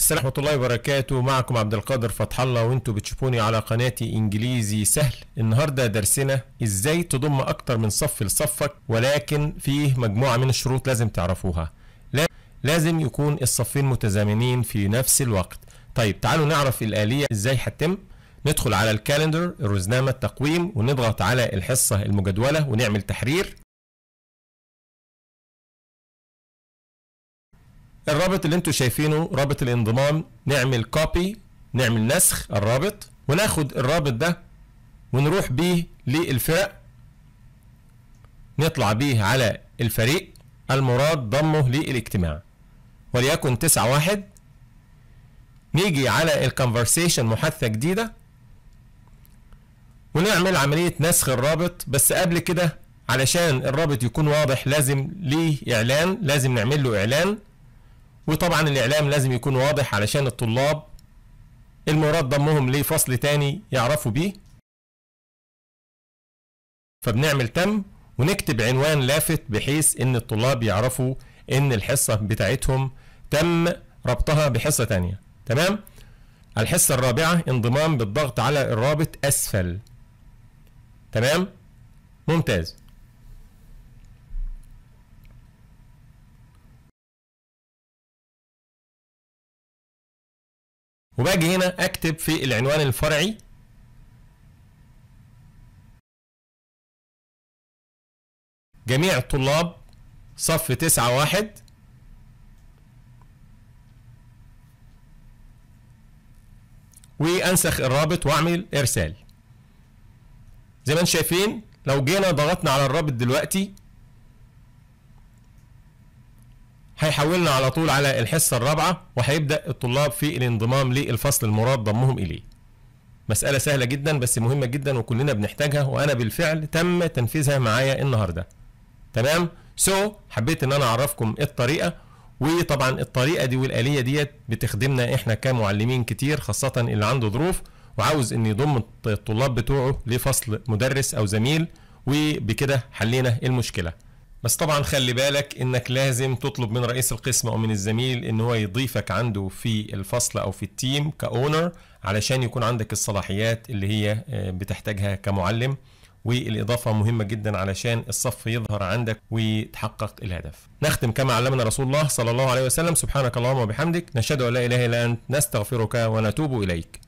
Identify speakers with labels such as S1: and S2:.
S1: السلام ورحمة الله وبركاته معكم عبد القادر فتح الله وانتم بتشوفوني على قناتي انجليزي سهل النهاردة درسنا ازاي تضم اكتر من صف لصفك ولكن فيه مجموعة من الشروط لازم تعرفوها لازم يكون الصفين متزامنين في نفس الوقت طيب تعالوا نعرف الآلية ازاي هتتم ندخل على الكالندر الرزنامة التقويم ونضغط على الحصة المجدولة ونعمل تحرير الرابط اللي انتم شايفينه رابط الانضمام نعمل كوبي نعمل نسخ الرابط وناخد الرابط ده ونروح بيه للفرق نطلع بيه على الفريق المراد ضمه للاجتماع وليكن تسعة واحد نيجي على الكونفرسيشن محادثة جديدة ونعمل عملية نسخ الرابط بس قبل كده علشان الرابط يكون واضح لازم ليه إعلان لازم نعمل له إعلان وطبعا الإعلام لازم يكون واضح علشان الطلاب المراد ضمهم لفصل تاني يعرفوا بيه فبنعمل تم ونكتب عنوان لافت بحيث ان الطلاب يعرفوا ان الحصة بتاعتهم تم ربطها بحصة تانية تمام الحصة الرابعة انضمام بالضغط على الرابط اسفل تمام ممتاز وباجي هنا اكتب في العنوان الفرعي جميع الطلاب صف تسعة واحد وانسخ الرابط واعمل ارسال زي ما انتم شايفين لو جينا ضغطنا على الرابط دلوقتي هيحولنا على طول على الحصه الرابعه وهيبدا الطلاب في الانضمام للفصل المراد ضمهم اليه مسألة سهلة جدا بس مهمة جدا وكلنا بنحتاجها وأنا بالفعل تم تنفيذها معايا النهاردة تمام سو so, حبيت ان انا اعرفكم الطريقه وطبعا الطريقه دي والاليه ديت بتخدمنا احنا كمعلمين كتير خاصه اللي عنده ظروف وعاوز ان يضم الطلاب بتوعه لفصل مدرس او زميل وبكده حلينا المشكله بس طبعا خلي بالك انك لازم تطلب من رئيس القسم او من الزميل ان هو يضيفك عنده في الفصل او في التيم كاونر علشان يكون عندك الصلاحيات اللي هي آه، بتحتاجها كمعلم والإضافة مهمة جدا علشان الصف يظهر عندك ويتحقق الهدف نختم كما علمنا رسول الله صلى الله عليه وسلم سبحانك اللهم وبحمدك نشهد أن لا إله إلا أنت نستغفرك ونتوب إليك